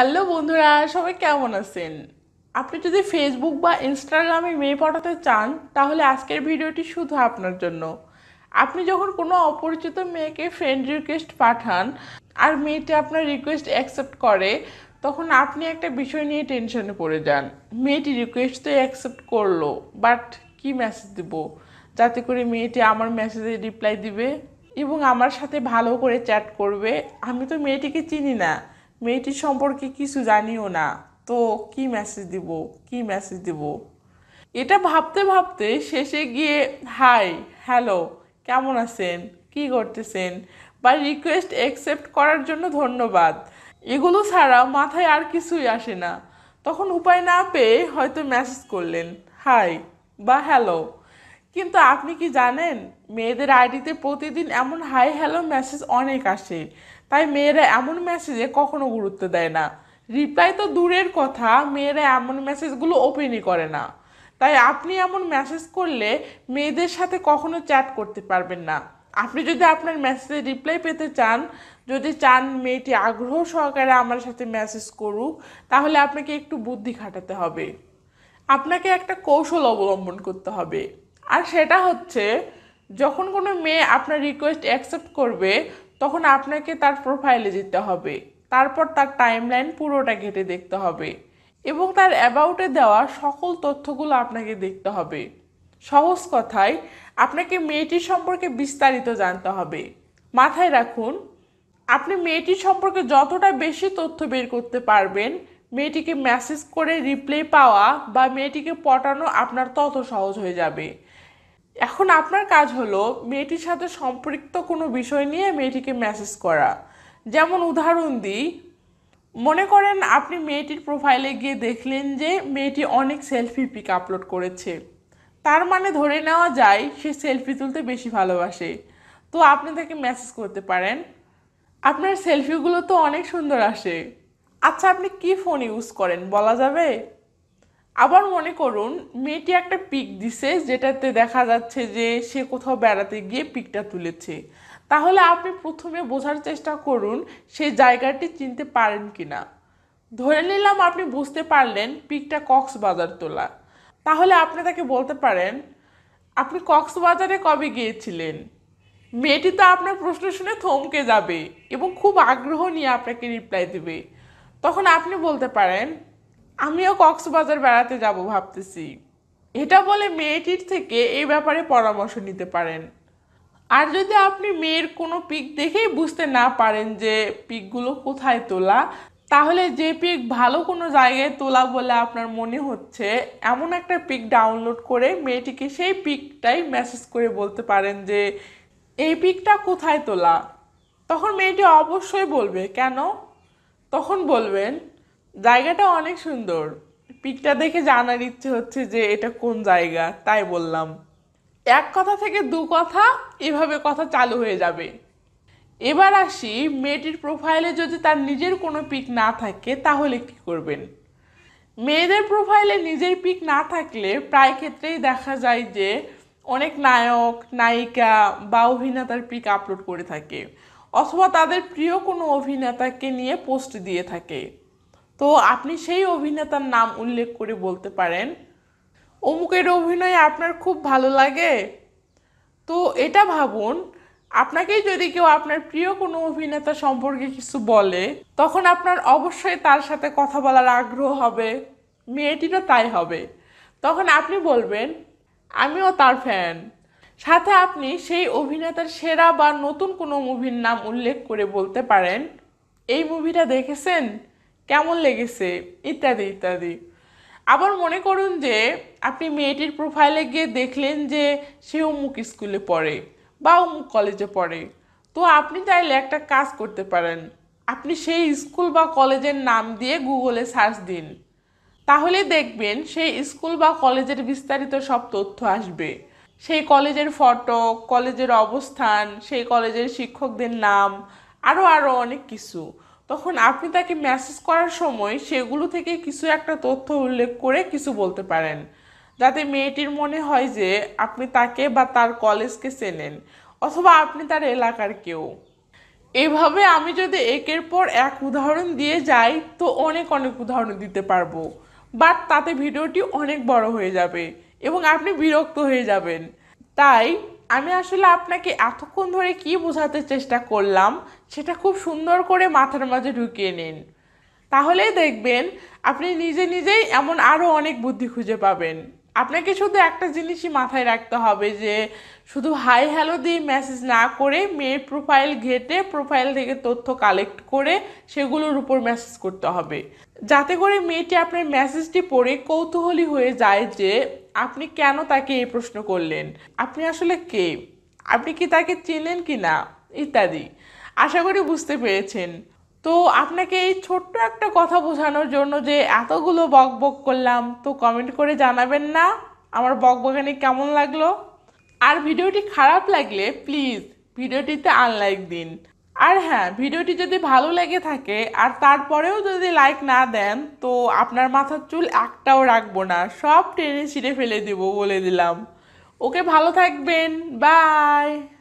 hello বন্ধুরা সবাই কেমন আছেন আপনি যদি ফেসবুক বা ইনস্টাগ্রামে মেয়ে পাঠাতে চান তাহলে আজকের ভিডিওটি শুধু আপনার জন্য আপনি যখন কোনো অপরিচিত মেয়েকে ফ্রেন্ড রিকোয়েস্ট পাঠান আর মেয়েটি আপনার রিকোয়েস্ট অ্যাকসেপ্ট করে তখন আপনি একটা বিষয় নিয়ে টেনশনে পড়ে যান মেয়েটি রিকোয়েস্ট তো অ্যাকসেপ্ট করলো বাট কি মেসেজ দিব যাতে করে মেয়েটি আমার মেসেজে রিপ্লাই দিবে এবং আমার সাথে ভালো করে চ্যাট করবে আমি তো মেয়েটিকে চিনি না মেয়েটি সম্পর্কে কিছু জানিও না তো কি মেসেজ দিব কি মেসেজ দিব এটা ভাবতে ভাবতে শেষে গিয়ে হাই হ্যালো কেমন আছেন কি করতেছেন বা রিকোয়েস্ট অ্যাকসেপ্ট করার জন্য ধন্যবাদ এগুলো ছাড়া মাথায় আর কিছুই আসে না তখন উপায় না পেয়ে হয়তো মেসেজ করলেন হাই বা হ্যালো কিন্তু আপনি কি জানেন মেয়েদের আইডিতে প্রতিদিন এমন হাই হ্যালো মেসেজ অনেক আসে তাই মেয়েরা এমন মেসেজে কখনো গুরুত্ব দেয় না রিপ্লাই তো দূরের কথা মেয়েরা এমন মেসেজগুলো ওপেনই করে না তাই আপনি এমন মেসেজ করলে মেয়েদের সাথে কখনো চ্যাট করতে পারবেন না আপনি যদি আপনার মেসেজে রিপ্লাই পেতে চান যদি চান মেয়েটি আগ্রহ সহকারে আমার সাথে মেসেজ করুক তাহলে আপনাকে একটু বুদ্ধি খাটাতে হবে আপনাকে একটা কৌশল অবলম্বন করতে হবে আর সেটা হচ্ছে যখন কোনো মেয়ে আপনার রিকোয়েস্ট অ্যাকসেপ্ট করবে তখন আপনাকে তার প্রোফাইলে যেতে হবে তারপর তার টাইমলাইন পুরোটা ঘেটে দেখতে হবে এবং তার অ্যাবাউটে দেওয়া সকল তথ্যগুলো আপনাকে দেখতে হবে সহজ কথায় আপনাকে মেয়েটির সম্পর্কে বিস্তারিত জানতে হবে মাথায় রাখুন আপনি মেয়েটি সম্পর্কে যতটা বেশি তথ্য বের করতে পারবেন মেয়েটিকে মেসেজ করে রিপ্লাই পাওয়া বা মেয়েটিকে পটানো আপনার তত সহজ হয়ে যাবে এখন আপনার কাজ হলো মেয়েটির সাথে সম্পৃক্ত কোনো বিষয় নিয়ে মেয়েটিকে মেসেজ করা যেমন উদাহরণ দিই মনে করেন আপনি মেয়েটির প্রোফাইলে গিয়ে দেখলেন যে মেয়েটি অনেক সেলফি পিক আপলোড করেছে তার মানে ধরে নেওয়া যায় সে সেলফি তুলতে বেশি ভালোবাসে তো আপনি তাকে মেসেজ করতে পারেন আপনার সেলফিগুলো তো অনেক সুন্দর আসে আচ্ছা আপনি কি ফোন ইউজ করেন বলা যাবে আবার মনে করুন মেয়েটি একটা পিক দিছে যেটাতে দেখা যাচ্ছে যে সে কোথাও বেড়াতে গিয়ে পিকটা তুলেছে তাহলে আপনি প্রথমে বোঝার চেষ্টা করুন সে জায়গাটি চিনতে পারেন কি না ধরে নিলাম আপনি বুঝতে পারলেন পিকটা কক্সবাজার তোলা তাহলে আপনি তাকে বলতে পারেন আপনি কক্সবাজারে কবে গিয়েছিলেন মেয়েটি তো আপনার প্রশ্ন শুনে থমকে যাবে এবং খুব আগ্রহ নিয়ে আপনাকে রিপ্লাই দেবে তখন আপনি বলতে পারেন আমিও কক্সবাজার বেড়াতে যাব ভাবতেছি এটা বলে মেয়েটির থেকে এই ব্যাপারে পরামর্শ নিতে পারেন আর যদি আপনি মেয়ের কোনো পিক দেখেই বুঝতে না পারেন যে পিকগুলো কোথায় তোলা তাহলে যে পিক ভালো কোনো জায়গায় তোলা বলে আপনার মনে হচ্ছে এমন একটা পিক ডাউনলোড করে মেয়েটিকে সেই পিকটাই মেসেজ করে বলতে পারেন যে এই পিকটা কোথায় তোলা তখন মেয়েটি অবশ্যই বলবে কেন তখন বলবেন জায়গাটা অনেক সুন্দর পিকটা দেখে জানার ইচ্ছে হচ্ছে যে এটা কোন জায়গা তাই বললাম এক কথা থেকে দু কথা এভাবে কথা চালু হয়ে যাবে এবার আসি মেয়েটির প্রোফাইলে যদি তার নিজের কোনো পিক না থাকে তাহলে কি করবেন মেয়েদের প্রোফাইলে নিজের পিক না থাকলে প্রায় ক্ষেত্রেই দেখা যায় যে অনেক নায়ক নায়িকা বা অভিনেতার পিক আপলোড করে থাকে অথবা তাদের প্রিয় কোনো অভিনেতাকে নিয়ে পোস্ট দিয়ে থাকে তো আপনি সেই অভিনেতার নাম উল্লেখ করে বলতে পারেন অমুকের অভিনয় আপনার খুব ভালো লাগে তো এটা ভাবুন আপনাকেই যদি কেউ আপনার প্রিয় কোনো অভিনেতা সম্পর্কে কিছু বলে তখন আপনার অবশ্যই তার সাথে কথা বলার আগ্রহ হবে মেয়েটিরও তাই হবে তখন আপনি বলবেন আমিও তার ফ্যান সাথে আপনি সেই অভিনেতার সেরা বা নতুন কোনো মুভির নাম উল্লেখ করে বলতে পারেন এই মুভিটা দেখেছেন কেমন লেগেছে ইত্যাদি ইত্যাদি আবার মনে করুন যে আপনি মেয়েটির প্রোফাইলে গিয়ে দেখলেন যে সে অমুক স্কুলে পড়ে বা অমুক কলেজে পড়ে তো আপনি চাইলে একটা কাজ করতে পারেন আপনি সেই স্কুল বা কলেজের নাম দিয়ে গুগলে সার্চ দিন তাহলে দেখবেন সেই স্কুল বা কলেজের বিস্তারিত সব তথ্য আসবে সেই কলেজের ফটো কলেজের অবস্থান সেই কলেজের শিক্ষকদের নাম আরও আরও অনেক কিছু তখন আপনি তাকে মেসেজ করার সময় সেগুলো থেকে কিছু একটা তথ্য উল্লেখ করে কিছু বলতে পারেন যাতে মেয়েটির মনে হয় যে আপনি তাকে বা তার কলেজকে চেনেন অথবা আপনি তার এলাকার কেউ এভাবে আমি যদি একের পর এক উদাহরণ দিয়ে যাই তো অনেক অনেক উদাহরণ দিতে পারবো বাট তাতে ভিডিওটি অনেক বড় হয়ে যাবে এবং আপনি বিরক্ত হয়ে যাবেন তাই আমি আসলে আপনাকে এতক্ষণ ধরে কি বোঝাতে চেষ্টা করলাম সেটা খুব সুন্দর করে মাথার মাঝে ঢুকিয়ে নিন তাহলেই দেখবেন আপনি নিজে নিজেই এমন আরও অনেক বুদ্ধি খুঁজে পাবেন আপনাকে শুধু একটা জিনিসই মাথায় রাখতে হবে যে শুধু হাই হ্যালো দিয়ে মেসেজ না করে মেয়ের প্রোফাইল ঘেটে প্রোফাইল থেকে তথ্য কালেক্ট করে সেগুলোর উপর মেসেজ করতে হবে যাতে করে মেয়েটি আপনার মেসেজটি পড়ে কৌতূহলী হয়ে যায় যে আপনি কেন তাকে এই প্রশ্ন করলেন আপনি আসলে কে আপনি কি তাকে চেনেন কি না ইত্যাদি আশা করি বুঝতে পেরেছেন তো আপনাকে এই ছোট্ট একটা কথা বোঝানোর জন্য যে এতগুলো বক বক করলাম তো কমেন্ট করে জানাবেন না আমার বক বকানি কেমন লাগলো আর ভিডিওটি খারাপ লাগলে প্লিজ ভিডিওটিতে আনলাইক দিন আর হ্যাঁ ভিডিওটি যদি ভালো লেগে থাকে আর তারপরেও যদি লাইক না দেন তো আপনার মাথার চুল একটাও রাখবো না সব টেনে ছিঁড়ে ফেলে দেবো বলে দিলাম ওকে ভালো থাকবেন বাই